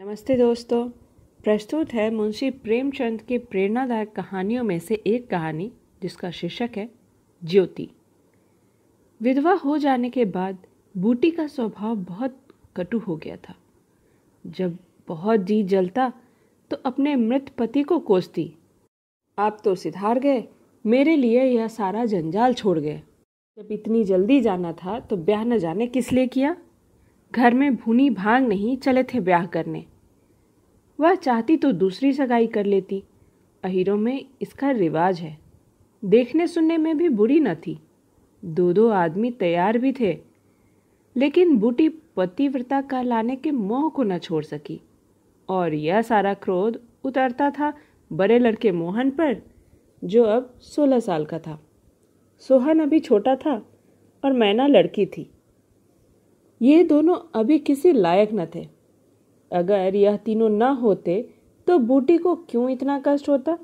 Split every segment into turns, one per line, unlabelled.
नमस्ते दोस्तों प्रस्तुत है मुंशी प्रेमचंद की प्रेरणादायक कहानियों में से एक कहानी जिसका शीर्षक है ज्योति विधवा हो जाने के बाद बूटी का स्वभाव बहुत कटु हो गया था जब बहुत जी जलता तो अपने मृत पति को कोसती आप तो सिधार गए मेरे लिए यह सारा जंजाल छोड़ गए जब इतनी जल्दी जाना था तो ब्याह न जाने किस लिए किया घर में भूनी भांग नहीं चले थे ब्याह करने वह चाहती तो दूसरी सगाई कर लेती अहीरों में इसका रिवाज है देखने सुनने में भी बुरी न थी दो दो आदमी तैयार भी थे लेकिन बूटी पतिव्रता का लाने के मोह को न छोड़ सकी और यह सारा क्रोध उतरता था बड़े लड़के मोहन पर जो अब सोलह साल का था सोहन अभी छोटा था और मैना लड़की थी ये दोनों अभी किसी लायक न थे अगर यह तीनों न होते तो बूटी को क्यों इतना कष्ट होता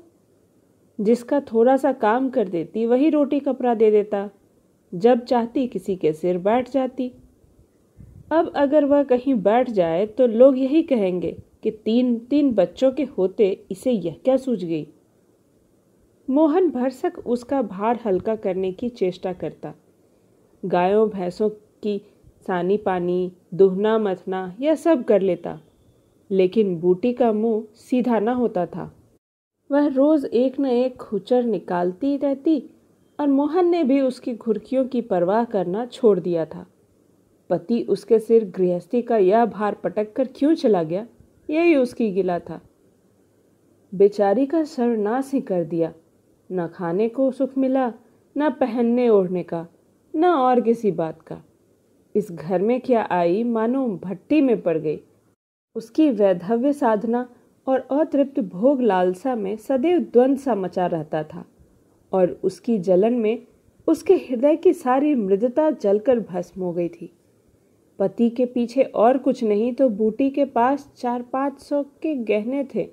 जिसका थोड़ा सा काम कर देती वही रोटी कपड़ा दे देता जब चाहती किसी के सिर बैठ जाती अब अगर वह कहीं बैठ जाए तो लोग यही कहेंगे कि तीन तीन बच्चों के होते इसे यह क्या सूझ गई मोहन भरसक उसका भार हल्का करने की चेष्टा करता गायों भैंसों की सानी पानी दुहना मथना यह सब कर लेता लेकिन बूटी का मुंह सीधा ना होता था वह रोज़ एक न एक खुचर निकालती रहती और मोहन ने भी उसकी घुर्कियों की परवाह करना छोड़ दिया था पति उसके सिर गृहस्थी का यह भार पटक कर क्यों चला गया यही उसकी गिला था बेचारी का सर्वनाश ही कर दिया न खाने को सुख मिला न पहनने ओढ़ने का न और किसी बात का इस घर में क्या आई मानो भट्टी में पड़ गई उसकी वैधव्य साधना और अतृप्त भोग लालसा में सदैव द्वंद सा मचा रहता था और उसकी जलन में उसके हृदय की सारी मृदता जलकर भस्म हो गई थी पति के पीछे और कुछ नहीं तो बूटी के पास चार पाँच सौ के गहने थे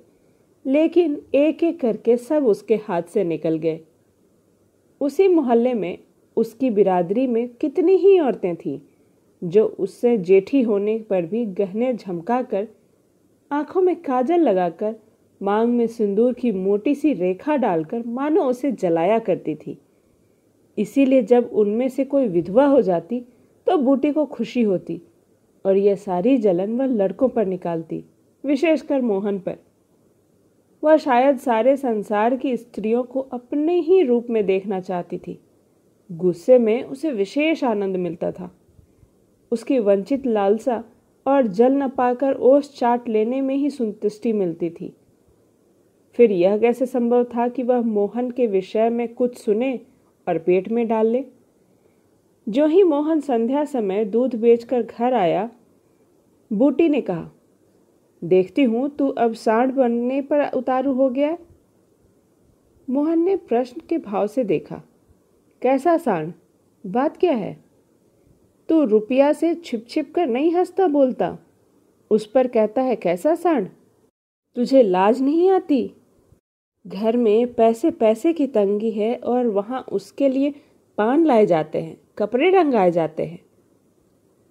लेकिन एक एक करके सब उसके हाथ से निकल गए उसी मोहल्ले में उसकी बिरादरी में कितनी ही औरतें थीं जो उससे जेठी होने पर भी गहने झमका कर आंखों में काजल लगाकर मांग में सिंदूर की मोटी सी रेखा डालकर मानो उसे जलाया करती थी इसीलिए जब उनमें से कोई विधवा हो जाती तो बूटी को खुशी होती और यह सारी जलन वह लड़कों पर निकालती विशेषकर मोहन पर वह शायद सारे संसार की स्त्रियों को अपने ही रूप में देखना चाहती थी गुस्से में उसे विशेष आनंद मिलता था उसकी वंचित लालसा और जल न पाकर ओस चाट लेने में ही संतुष्टि मिलती थी फिर यह कैसे संभव था कि वह मोहन के विषय में कुछ सुने और पेट में डाल ले जो ही मोहन संध्या समय दूध बेचकर घर आया बूटी ने कहा देखती हूँ तू अब सांड बनने पर उतारू हो गया मोहन ने प्रश्न के भाव से देखा कैसा सांड बात क्या है तो रुपया से छिप छिप कर नहीं हंसता बोलता उस पर कहता है कैसा सांड तुझे लाज नहीं आती घर में पैसे पैसे की तंगी है और वहाँ उसके लिए पान लाए जाते हैं कपड़े रंगाए जाते हैं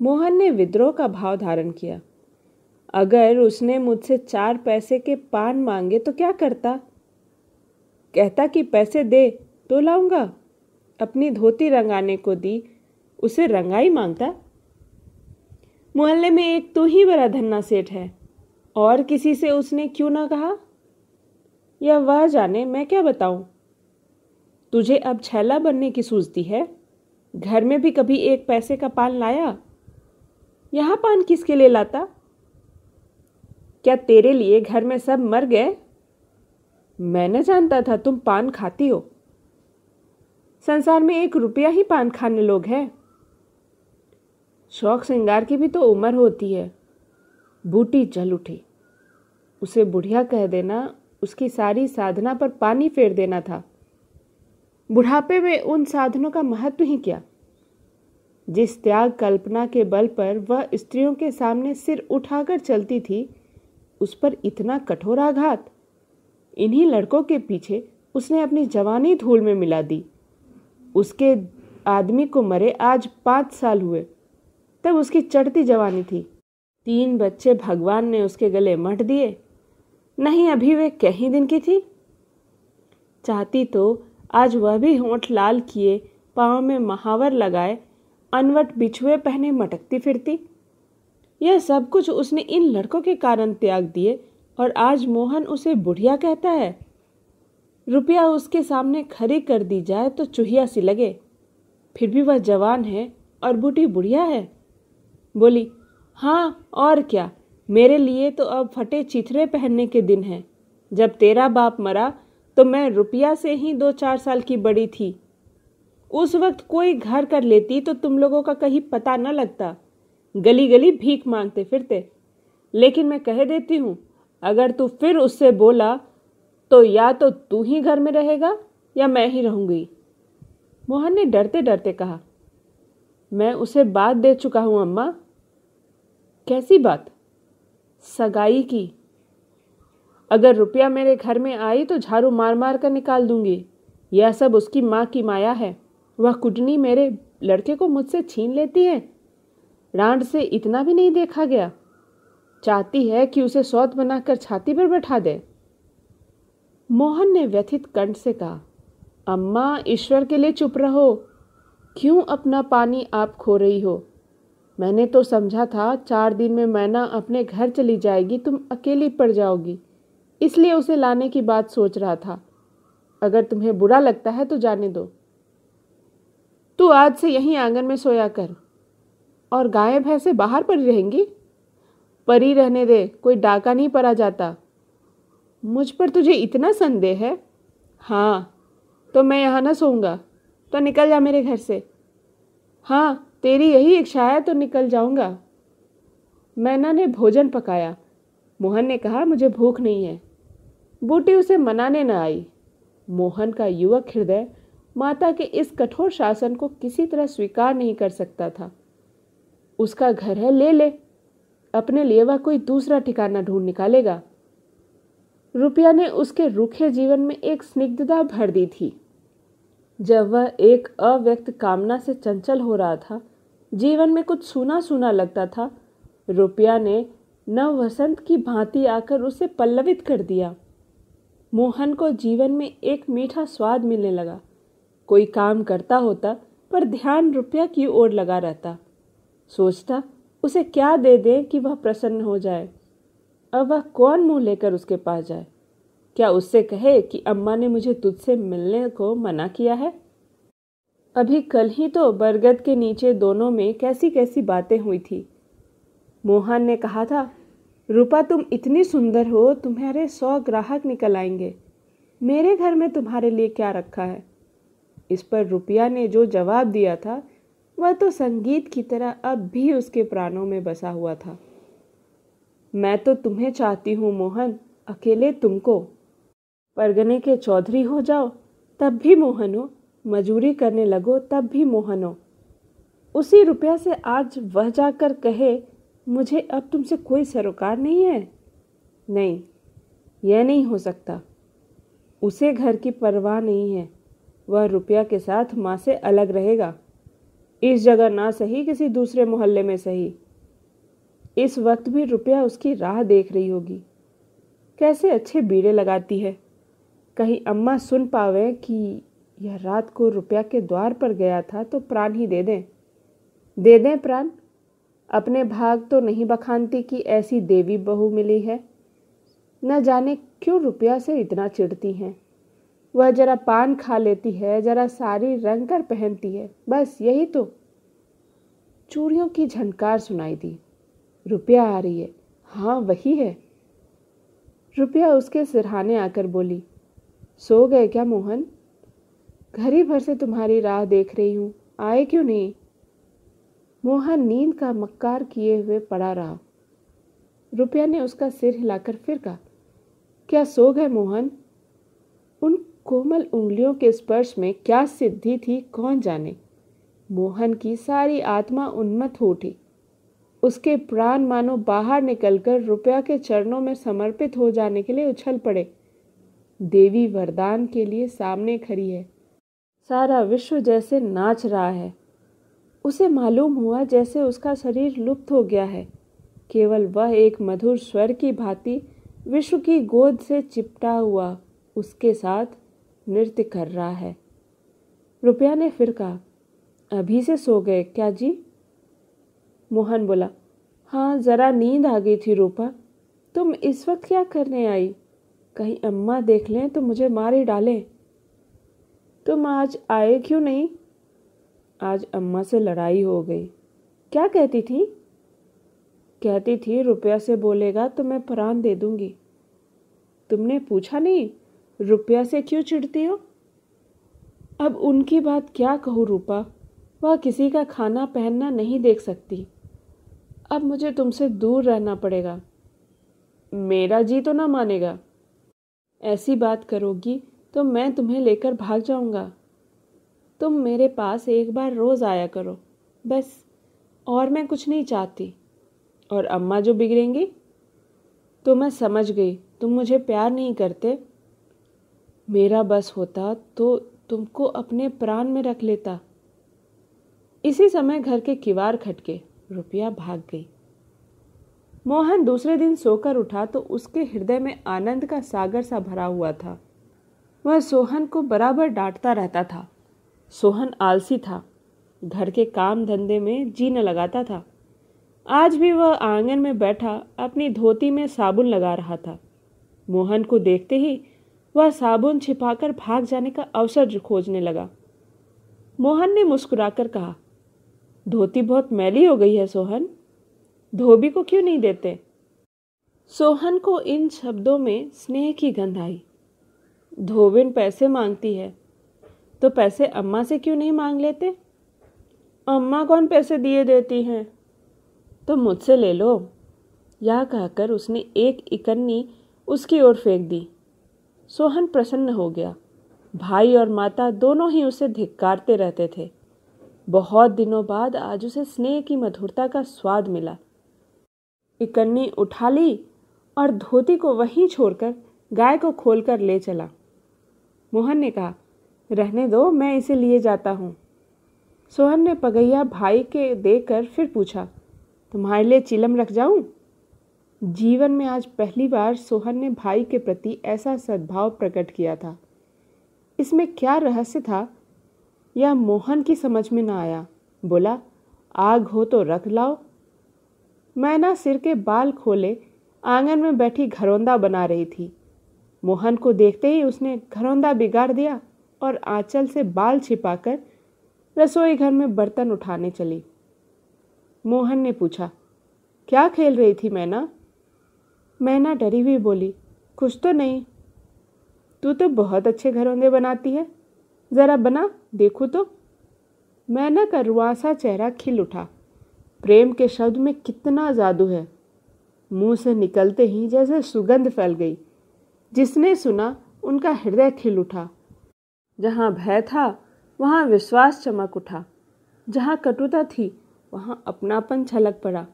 मोहन ने विद्रोह का भाव धारण किया अगर उसने मुझसे चार पैसे के पान मांगे तो क्या करता कहता कि पैसे दे तो लाऊंगा अपनी धोती रंगाने को दी उसे रंगाई मांगता मोहल्ले में एक तो ही बड़ा धन्ना सेठ है और किसी से उसने क्यों ना कहा या वह जाने मैं क्या बताऊं तुझे अब छैला बनने की सूझती है घर में भी कभी एक पैसे का पान लाया यहाँ पान किसके लिए लाता क्या तेरे लिए घर में सब मर गए मैं न जानता था तुम पान खाती हो संसार में एक रुपया ही पान खाने लोग हैं शौक श्रृंगार की भी तो उम्र होती है बूटी जल उठी उसे बुढ़िया कह देना उसकी सारी साधना पर पानी फेर देना था बुढ़ापे में उन साधनों का महत्व ही क्या जिस त्याग कल्पना के बल पर वह स्त्रियों के सामने सिर उठाकर चलती थी उस पर इतना कठोर आघात इन्हीं लड़कों के पीछे उसने अपनी जवानी धूल में मिला दी उसके आदमी को मरे आज पाँच साल हुए तब उसकी चढ़ती जवानी थी तीन बच्चे भगवान ने उसके गले मट दिए नहीं अभी वे कहीं दिन की थी चाहती तो आज वह भी होंठ लाल किए पाँव में महावर लगाए अनवट बिछुए पहने मटकती फिरती यह सब कुछ उसने इन लड़कों के कारण त्याग दिए और आज मोहन उसे बुढ़िया कहता है रुपया उसके सामने खरी कर दी जाए तो चूहिया सी लगे फिर भी वह जवान है और बूटी बुढ़िया है बोली हाँ और क्या मेरे लिए तो अब फटे चिथड़े पहनने के दिन हैं जब तेरा बाप मरा तो मैं रुपया से ही दो चार साल की बड़ी थी उस वक्त कोई घर कर लेती तो तुम लोगों का कहीं पता न लगता गली गली भीख मांगते फिरते लेकिन मैं कह देती हूँ अगर तू फिर उससे बोला तो या तो तू ही घर में रहेगा या मैं ही रहूँगी मोहन ने डरते डरते कहा मैं उसे बात दे चुका हूँ अम्मा कैसी बात सगाई की अगर रुपया मेरे घर में आई तो झाड़ू मार मार कर निकाल दूंगी यह सब उसकी माँ की माया है वह कुटनी मेरे लड़के को मुझसे छीन लेती है रांड से इतना भी नहीं देखा गया चाहती है कि उसे सौत बनाकर छाती पर बैठा दे मोहन ने व्यथित कंठ से कहा अम्मा ईश्वर के लिए चुप रहो क्यों अपना पानी आप खो रही हो मैंने तो समझा था चार दिन में मैना अपने घर चली जाएगी तुम अकेली पड़ जाओगी इसलिए उसे लाने की बात सोच रहा था अगर तुम्हें बुरा लगता है तो जाने दो तू आज से यहीं आंगन में सोया कर और गाय भैंसे बाहर पड़ी रहेंगी परी रहने दे कोई डाका नहीं पड़ा जाता मुझ पर तुझे इतना संदेह है हाँ तो मैं यहाँ ना सोऊंगा तो निकल जा मेरे घर से हाँ तेरी यही इच्छा है तो निकल जाऊंगा मैना ने भोजन पकाया मोहन ने कहा मुझे भूख नहीं है बूटी उसे मनाने न आई मोहन का युवक हृदय माता के इस कठोर शासन को किसी तरह स्वीकार नहीं कर सकता था उसका घर है ले ले अपने लिए वह कोई दूसरा ठिकाना ढूंढ निकालेगा रुपया ने उसके रूखे जीवन में एक स्निग्धता भर दी थी जब वह एक अव्यक्त कामना से चंचल हो रहा था जीवन में कुछ सुना सुना लगता था रुपया ने नव वसंत की भांति आकर उसे पल्लवित कर दिया मोहन को जीवन में एक मीठा स्वाद मिलने लगा कोई काम करता होता पर ध्यान रुपया की ओर लगा रहता सोचता उसे क्या दे दें कि वह प्रसन्न हो जाए अब वह कौन मुंह लेकर उसके पास जाए क्या उससे कहे कि अम्मा ने मुझे तुझसे मिलने को मना किया है अभी कल ही तो बरगद के नीचे दोनों में कैसी कैसी बातें हुई थी मोहन ने कहा था रूपा तुम इतनी सुंदर हो तुम्हारे सौ ग्राहक निकल आएंगे मेरे घर में तुम्हारे लिए क्या रखा है इस पर रुपया ने जो जवाब दिया था वह तो संगीत की तरह अब भी उसके प्राणों में बसा हुआ था मैं तो तुम्हें चाहती हूँ मोहन अकेले तुमको परगने के चौधरी हो जाओ तब भी मोहनो मजूरी करने लगो तब भी मोहनो उसी रुपया से आज वह जाकर कहे मुझे अब तुमसे कोई सरोकार नहीं है नहीं यह नहीं हो सकता उसे घर की परवाह नहीं है वह रुपया के साथ माँ से अलग रहेगा इस जगह ना सही किसी दूसरे मोहल्ले में सही इस वक्त भी रुपया उसकी राह देख रही होगी कैसे अच्छे बीड़े लगाती है कहीं अम्मा सुन पावे कि यह रात को रुपया के द्वार पर गया था तो प्राण ही दे दें दे दें प्राण अपने भाग तो नहीं बखानती कि ऐसी देवी बहू मिली है न जाने क्यों रुपया से इतना चिढ़ती हैं वह जरा पान खा लेती है जरा साड़ी रंग कर पहनती है बस यही तो चूड़ियों की झनकार सुनाई दी रुपया आ रही है हाँ वही है रुपया उसके सिरहाने आकर बोली सो गए क्या मोहन घर ही भर से तुम्हारी राह देख रही हूँ आए क्यों नहीं मोहन नींद का मक्कार किए हुए पड़ा रहा रुपया ने उसका सिर हिलाकर फिर कहा क्या सो गए मोहन उन कोमल उंगलियों के स्पर्श में क्या सिद्धि थी कौन जाने मोहन की सारी आत्मा उन्मत हो उठी उसके प्राण मानो बाहर निकलकर रुपया के चरणों में समर्पित हो जाने के लिए उछल पड़े देवी वरदान के लिए सामने खड़ी है सारा विश्व जैसे नाच रहा है उसे मालूम हुआ जैसे उसका शरीर लुप्त हो गया है केवल वह एक मधुर स्वर की भांति विश्व की गोद से चिपटा हुआ उसके साथ नृत्य कर रहा है रुपया ने फिर कहा अभी से सो गए क्या जी मोहन बोला हाँ ज़रा नींद आ गई थी रूपा तुम इस वक्त क्या करने आई कहीं अम्मा देख लें तो मुझे मार ही डालें तुम आज आए क्यों नहीं आज अम्मा से लड़ाई हो गई क्या कहती थी कहती थी रुपया से बोलेगा तो मैं प्राण दे दूंगी तुमने पूछा नहीं रुपया से क्यों चिढ़ती हो अब उनकी बात क्या कहूँ रूपा वह किसी का खाना पहनना नहीं देख सकती अब मुझे तुमसे दूर रहना पड़ेगा मेरा जी तो ना मानेगा ऐसी बात करोगी तो मैं तुम्हें लेकर भाग जाऊंगा तुम मेरे पास एक बार रोज़ आया करो बस और मैं कुछ नहीं चाहती और अम्मा जो बिगड़ेंगी तो मैं समझ गई तुम मुझे प्यार नहीं करते मेरा बस होता तो तुमको अपने प्राण में रख लेता इसी समय घर के किवार खटके रुपया भाग गई मोहन दूसरे दिन सोकर उठा तो उसके हृदय में आनंद का सागर सा भरा हुआ था वह सोहन को बराबर डांटता रहता था सोहन आलसी था घर के काम धंधे में जी न लगाता था आज भी वह आंगन में बैठा अपनी धोती में साबुन लगा रहा था मोहन को देखते ही वह साबुन छिपाकर भाग जाने का अवसर खोजने लगा मोहन ने मुस्कुराकर कहा धोती बहुत मैली हो गई है सोहन धोबी को क्यों नहीं देते सोहन को इन शब्दों में स्नेह की गंध आई धोबिन पैसे मांगती है तो पैसे अम्मा से क्यों नहीं मांग लेते अम्मा कौन पैसे दिए देती हैं तो मुझसे ले लो यह कहकर उसने एक इकन्नी उसकी ओर फेंक दी सोहन प्रसन्न हो गया भाई और माता दोनों ही उसे धिक्कारते रहते थे बहुत दिनों बाद आज उसे स्नेह की मधुरता का स्वाद मिला इकन्नी उठा ली और धोती को वहीं छोड़कर गाय को खोलकर ले चला मोहन ने कहा रहने दो मैं इसे लिए जाता हूँ सोहन ने पगैया भाई के देकर फिर पूछा तुम्हारे लिए चिलम रख जाऊं जीवन में आज पहली बार सोहन ने भाई के प्रति ऐसा सद्भाव प्रकट किया था इसमें क्या रहस्य था यह मोहन की समझ में ना आया बोला आग हो तो रख लाओ मैना सिर के बाल खोले आंगन में बैठी घरौंदा बना रही थी मोहन को देखते ही उसने घरौंदा बिगाड़ दिया और आंचल से बाल छिपाकर रसोई घर में बर्तन उठाने चली मोहन ने पूछा क्या खेल रही थी मैना मैना डरी हुई बोली कुछ तो नहीं तू तो बहुत अच्छे घरौंदे बनाती है ज़रा बना देखू तो मैना का रुआसा चेहरा खिल उठा प्रेम के शब्द में कितना जादू है मुंह से निकलते ही जैसे सुगंध फैल गई जिसने सुना उनका हृदय खिल उठा जहाँ भय था वहाँ विश्वास चमक उठा जहाँ कटुता थी वहाँ अपनापन छलक पड़ा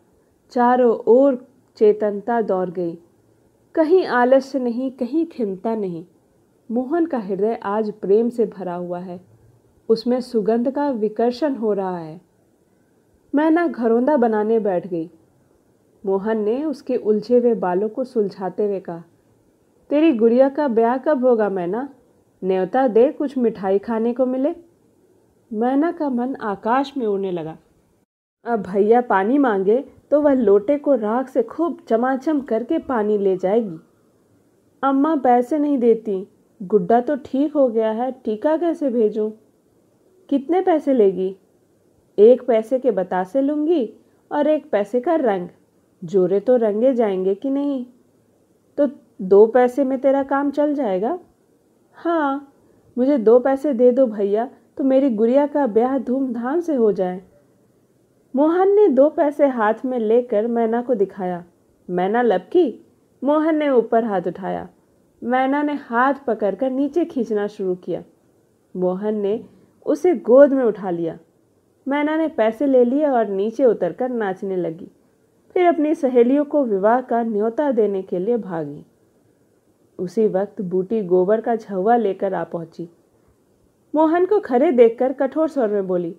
चारों ओर चेतनता दौड़ गई कहीं आलस्य नहीं कहीं खिमता नहीं मोहन का हृदय आज प्रेम से भरा हुआ है उसमें सुगंध का विकर्षण हो रहा है मैं ना घरोंदा बनाने बैठ गई मोहन ने उसके उलझे हुए बालों को सुलझाते हुए कहा तेरी गुड़िया का ब्याह कब होगा मैना न्योता दे कुछ मिठाई खाने को मिले मैना का मन आकाश में उड़ने लगा अब भैया पानी मांगे तो वह लोटे को राख से खूब चमाचम करके पानी ले जाएगी अम्मा पैसे नहीं देती गुड्डा तो ठीक हो गया है टीका कैसे भेजूं? कितने पैसे लेगी एक पैसे के बतासे लूँगी और एक पैसे का रंग जोरे तो रंगे जाएंगे कि नहीं तो दो पैसे में तेरा काम चल जाएगा हाँ मुझे दो पैसे दे दो भैया तो मेरी गुड़िया का ब्याह धूमधाम से हो जाए मोहन ने दो पैसे हाथ में लेकर मैना को दिखाया मैना लपकी मोहन ने ऊपर हाथ उठाया मैना ने हाथ पकड़कर नीचे खींचना शुरू किया मोहन ने उसे गोद में उठा लिया मैना ने पैसे ले लिए और नीचे उतरकर नाचने लगी फिर अपनी सहेलियों को विवाह का न्योता देने के लिए भागी उसी वक्त बूटी गोबर का झवा लेकर आ पहुंची मोहन को खड़े देखकर कठोर स्वर में बोली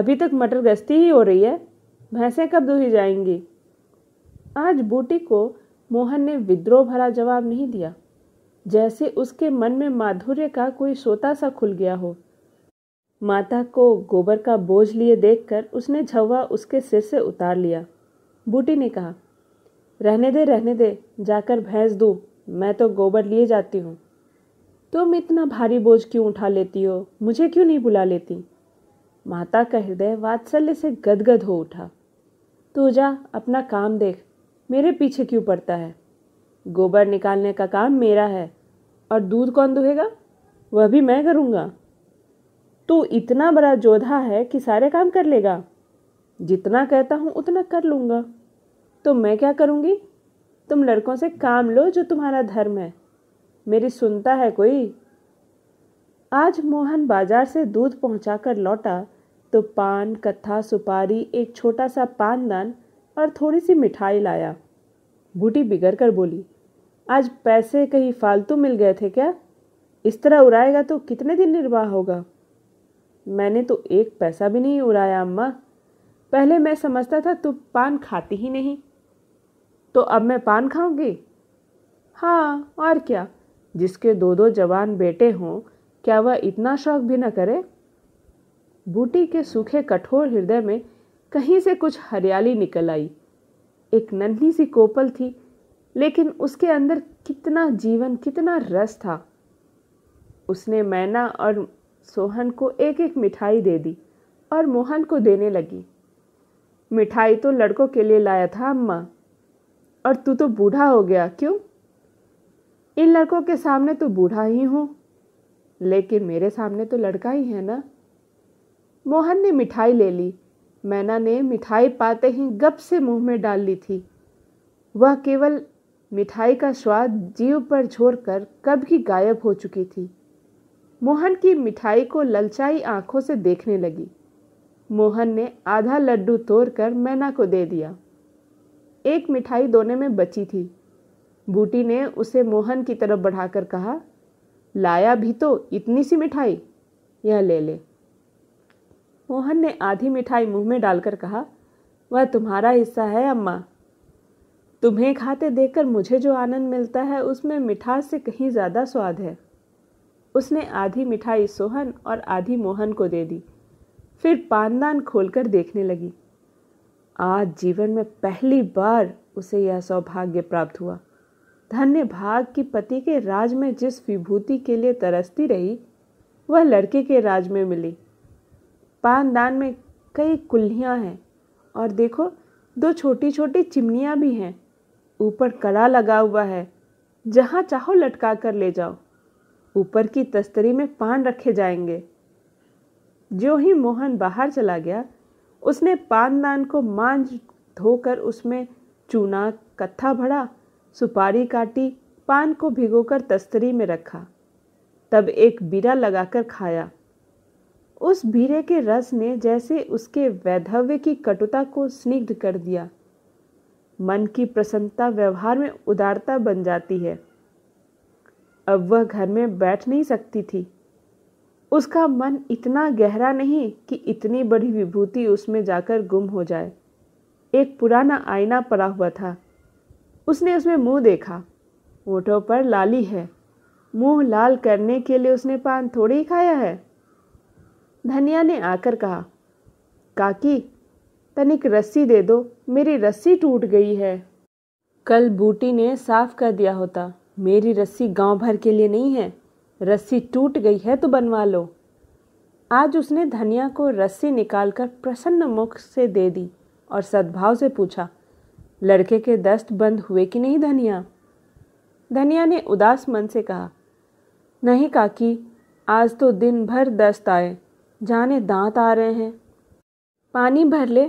अभी तक मटर गश्ती ही हो रही है भैंसें कब दूही जाएंगी आज बूटी को मोहन ने विद्रोह भरा जवाब नहीं दिया जैसे उसके मन में माधुर्य का कोई सोता सा खुल गया हो माता को गोबर का बोझ लिए देखकर उसने झवा उसके सिर से उतार लिया बूटी ने कहा रहने दे रहने दे जाकर भैंस दूँ मैं तो गोबर लिए जाती हूँ तुम इतना भारी बोझ क्यों उठा लेती हो मुझे क्यों नहीं बुला लेती माता का हृदय वात्सल्य से गदगद हो उठा तू जा अपना काम देख मेरे पीछे क्यों पड़ता है गोबर निकालने का काम मेरा है और दूध कौन दुहेगा वह भी मैं करूँगा तू इतना बड़ा जोधा है कि सारे काम कर लेगा जितना कहता हूँ उतना कर लूँगा तो मैं क्या करूँगी तुम लड़कों से काम लो जो तुम्हारा धर्म है मेरी सुनता है कोई आज मोहन बाजार से दूध पहुंचाकर लौटा तो पान कत्था सुपारी एक छोटा सा पानदान और थोड़ी सी मिठाई लाया बूटी बिगड़ कर बोली आज पैसे कहीं फालतू मिल गए थे क्या इस तरह उड़ाएगा तो कितने दिन निर्वाह होगा मैंने तो एक पैसा भी नहीं उड़ाया अम्मा पहले मैं समझता था तुम पान खाती ही नहीं तो अब मैं पान खाऊंगी हाँ और क्या जिसके दो दो जवान बेटे हों क्या वह इतना शौक भी न करे बूटी के सूखे कठोर हृदय में कहीं से कुछ हरियाली निकल आई एक नन्ही सी कोपल थी लेकिन उसके अंदर कितना जीवन कितना रस था उसने मैना और सोहन को एक एक मिठाई दे दी और मोहन को देने लगी मिठाई तो लड़कों के लिए लाया था अम्मा और तू तो बूढ़ा हो गया क्यों इन लड़कों के सामने तो बूढ़ा ही हूँ लेकिन मेरे सामने तो लड़का ही है ना मोहन ने मिठाई ले ली मैना ने मिठाई पाते ही गप से मुंह में डाल ली थी वह केवल मिठाई का स्वाद जीव पर छोड़कर कब की गायब हो चुकी थी मोहन की मिठाई को ललचाई आंखों से देखने लगी मोहन ने आधा लड्डू तोड़कर मैना को दे दिया एक मिठाई दोने में बची थी बूटी ने उसे मोहन की तरफ बढ़ाकर कहा लाया भी तो इतनी सी मिठाई यह ले ले मोहन ने आधी मिठाई मुंह में डालकर कहा वह तुम्हारा हिस्सा है अम्मा तुम्हें खाते देखकर मुझे जो आनंद मिलता है उसमें मिठास से कहीं ज़्यादा स्वाद है उसने आधी मिठाई सोहन और आधी मोहन को दे दी फिर पानदान खोलकर देखने लगी आज जीवन में पहली बार उसे यह सौभाग्य प्राप्त हुआ धन्य भाग की पति के राज में जिस विभूति के लिए तरसती रही वह लड़के के राज में मिली पानदान में कई कुल्हियाँ हैं और देखो दो छोटी छोटी चिमनियाँ भी हैं ऊपर कड़ा लगा हुआ है जहाँ चाहो लटका कर ले जाओ ऊपर की तस्तरी में पान रखे जाएंगे जो ही मोहन बाहर चला गया उसने पानदान को मांझ धोकर उसमें चूना कत्था भरा सुपारी काटी पान को भिगोकर तस्तरी में रखा तब एक बीरा लगाकर खाया उस बीरे के रस ने जैसे उसके वैधव्य की कटुता को स्निग्ध कर दिया मन की प्रसन्नता व्यवहार में उदारता बन जाती है अब वह घर में बैठ नहीं सकती थी उसका मन इतना गहरा नहीं कि इतनी बड़ी विभूति उसमें जाकर गुम हो जाए एक पुराना आईना पड़ा हुआ था उसने उसमें मुंह देखा ओठों पर लाली है मुंह लाल करने के लिए उसने पान थोड़े ही खाया है धनिया ने आकर कहा काकी तनिक रस्सी दे दो मेरी रस्सी टूट गई है कल बूटी ने साफ कर दिया होता मेरी रस्सी गांव भर के लिए नहीं है रस्सी टूट गई है तो बनवा लो आज उसने धनिया को रस्सी निकालकर प्रसन्न मुख से दे दी और सद्भाव से पूछा लड़के के दस्त बंद हुए कि नहीं धनिया धनिया ने उदास मन से कहा नहीं काकी आज तो दिन भर दस्त आए जाने दांत आ रहे हैं पानी भर ले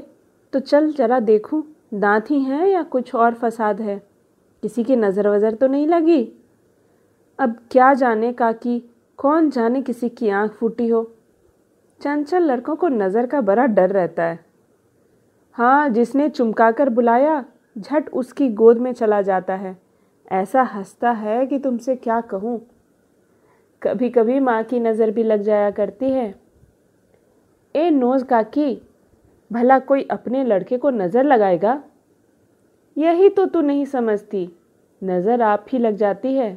तो चल जरा देखूं दांत ही हैं या कुछ और फसाद है किसी की नज़र वज़र तो नहीं लगी अब क्या जाने का कि कौन जाने किसी की आंख फूटी हो चंचल लड़कों को नज़र का बड़ा डर रहता है हाँ जिसने चुमकाकर बुलाया झट उसकी गोद में चला जाता है ऐसा हंसता है कि तुमसे क्या कहूँ कभी कभी माँ की नज़र भी लग जाया करती है ए नोज़ काकी भला कोई अपने लड़के को नज़र लगाएगा यही तो तू नहीं समझती नज़र आप ही लग जाती है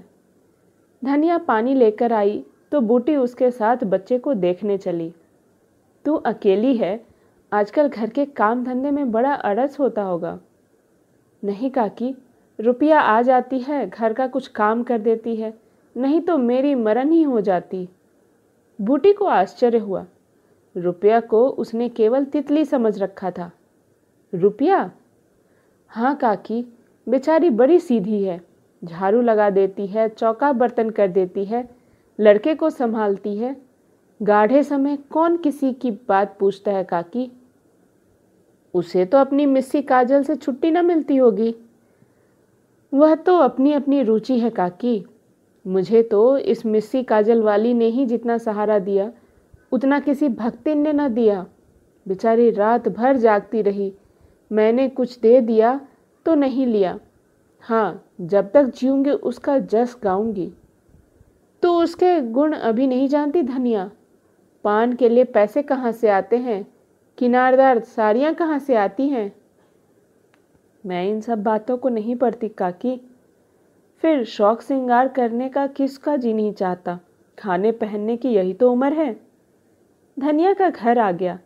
धनिया पानी लेकर आई तो बूटी उसके साथ बच्चे को देखने चली तू अकेली है आजकल घर के काम धंधे में बड़ा अड़स होता होगा नहीं काकी रुपया आ जाती है घर का कुछ काम कर देती है नहीं तो मेरी मरण ही हो जाती बूटी को आश्चर्य हुआ रुपया को उसने केवल तितली समझ रखा था रुपया हाँ काकी बेचारी बड़ी सीधी है झाड़ू लगा देती है चौका बर्तन कर देती है लड़के को संभालती है गाढ़े समय कौन किसी की बात पूछता है काकी उसे तो अपनी मिस्सी काजल से छुट्टी ना मिलती होगी वह तो अपनी अपनी रुचि है काकी मुझे तो इस मिस्सी काजल वाली ने ही जितना सहारा दिया उतना किसी भक्ति ने ना दिया बेचारी रात भर जागती रही मैंने कुछ दे दिया तो नहीं लिया हाँ जब तक जीऊँगी उसका जस गाऊंगी तो उसके गुण अभी नहीं जानती धनिया पान के लिए पैसे कहाँ से आते हैं किनारदार साड़ियाँ कहाँ से आती हैं मैं इन सब बातों को नहीं पढ़ती काकी फिर शौक श्रृंगार करने का किसका जी नहीं चाहता खाने पहनने की यही तो उम्र है धनिया का घर आ गया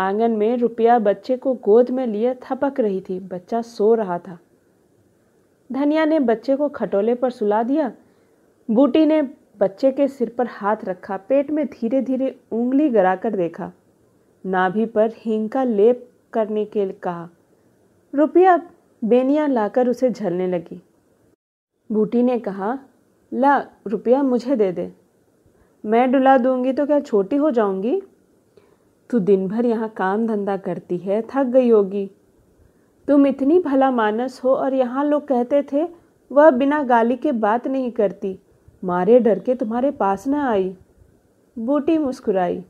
आंगन में रुपया बच्चे को गोद में लिए थपक रही थी बच्चा सो रहा था धनिया ने बच्चे को खटोले पर सुला दिया बूटी ने बच्चे के सिर पर हाथ रखा पेट में धीरे धीरे उंगली गराकर देखा नाभि पर हिंग का लेप करने के कहा रुपया बेनिया लाकर उसे झलने लगी बूटी ने कहा ला रुपया मुझे दे दे मैं डुला दूंगी तो क्या छोटी हो जाऊंगी तू दिन भर यहाँ काम धंधा करती है थक गई होगी तुम इतनी भला मानस हो और यहाँ लोग कहते थे वह बिना गाली के बात नहीं करती मारे डर के तुम्हारे पास ना आई बूटी मुस्कुराई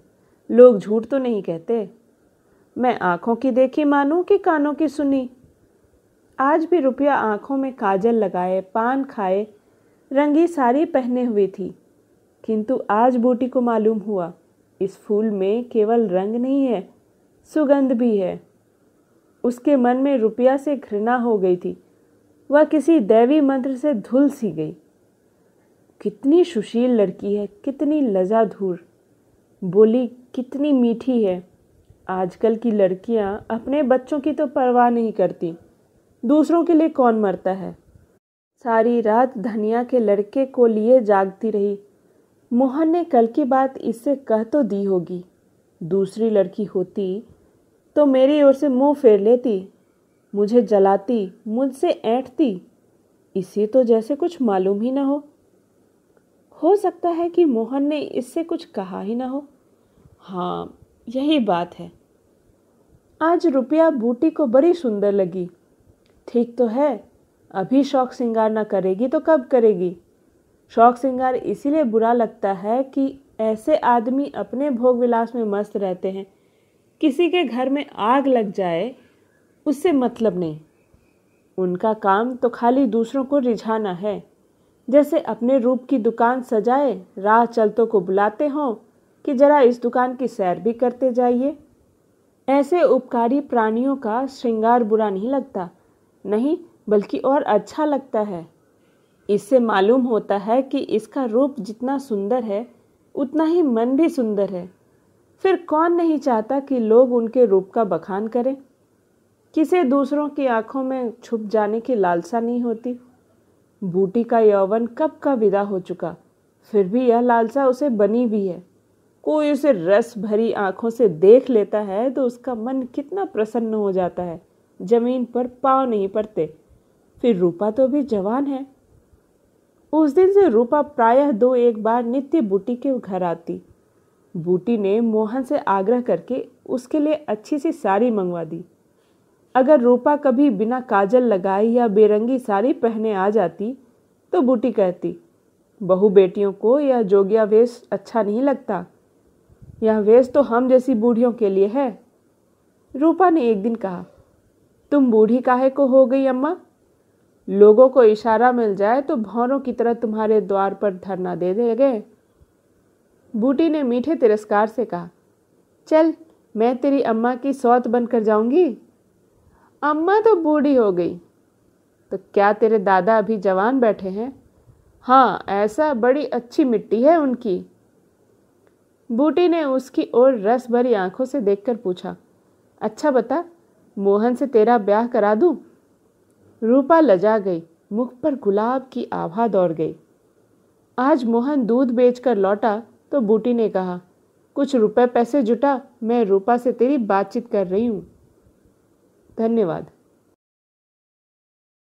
लोग झूठ तो नहीं कहते मैं आँखों की देखी मानूँ कि कानों की सुनी आज भी रुपया आँखों में काजल लगाए पान खाए रंगी साड़ी पहने हुई थी किंतु आज बूटी को मालूम हुआ इस फूल में केवल रंग नहीं है सुगंध भी है उसके मन में रुपया से घृणा हो गई थी वह किसी दैवी मंत्र से धुल सी गई कितनी सुशील लड़की है कितनी लजाधूर बोली कितनी मीठी है आजकल की लड़कियां अपने बच्चों की तो परवाह नहीं करती दूसरों के लिए कौन मरता है सारी रात धनिया के लड़के को लिए जागती रही मोहन ने कल की बात इससे कह तो दी होगी दूसरी लड़की होती तो मेरी ओर से मुंह फेर लेती मुझे जलाती मुझसे ऐंठती इसे तो जैसे कुछ मालूम ही ना हो हो सकता है कि मोहन ने इससे कुछ कहा ही ना हो हाँ यही बात है आज रुपया बूटी को बड़ी सुंदर लगी ठीक तो है अभी शौक सिंगार ना करेगी तो कब करेगी शौक श्रृंगार इसीलिए बुरा लगता है कि ऐसे आदमी अपने भोग विलास में मस्त रहते हैं किसी के घर में आग लग जाए उससे मतलब नहीं उनका काम तो खाली दूसरों को रिझाना है जैसे अपने रूप की दुकान सजाए राह चलतों को बुलाते हों कि जरा इस दुकान की सैर भी करते जाइए ऐसे उपकारी प्राणियों का श्रृंगार बुरा नहीं लगता नहीं बल्कि और अच्छा लगता है इससे मालूम होता है कि इसका रूप जितना सुंदर है उतना ही मन भी सुंदर है फिर कौन नहीं चाहता कि लोग उनके रूप का बखान करें किसे दूसरों की आंखों में छुप जाने की लालसा नहीं होती बूटी का यौवन कब का विदा हो चुका फिर भी यह लालसा उसे बनी हुई है कोई उसे रस भरी आंखों से देख लेता है तो उसका मन कितना प्रसन्न हो जाता है जमीन पर पाँव नहीं पड़ते फिर रूपा तो भी जवान है उस दिन से रूपा प्रायः दो एक बार नित्य बूटी के घर आती बूटी ने मोहन से आग्रह करके उसके लिए अच्छी सी साड़ी मंगवा दी अगर रूपा कभी बिना काजल लगाए या बेरंगी साड़ी पहने आ जाती तो बूटी कहती बहु बेटियों को यह जोगिया वेश अच्छा नहीं लगता यह वेश तो हम जैसी बूढ़ियों के लिए है रूपा ने एक दिन कहा तुम बूढ़ी काहे को हो गई अम्मा लोगों को इशारा मिल जाए तो भौरों की तरह तुम्हारे द्वार पर धरना दे देंगे बूटी ने मीठे तिरस्कार से कहा चल मैं तेरी अम्मा की सौत बनकर जाऊंगी अम्मा तो बूढ़ी हो गई तो क्या तेरे दादा अभी जवान बैठे हैं हाँ ऐसा बड़ी अच्छी मिट्टी है उनकी बूटी ने उसकी ओर रस भरी आंखों से देखकर पूछा अच्छा बता मोहन से तेरा ब्याह करा दूँ रूपा लजा गई मुख पर गुलाब की आभा दौड़ गई आज मोहन दूध बेचकर लौटा तो बूटी ने कहा कुछ रुपए पैसे जुटा मैं रूपा से तेरी बातचीत कर रही हूँ धन्यवाद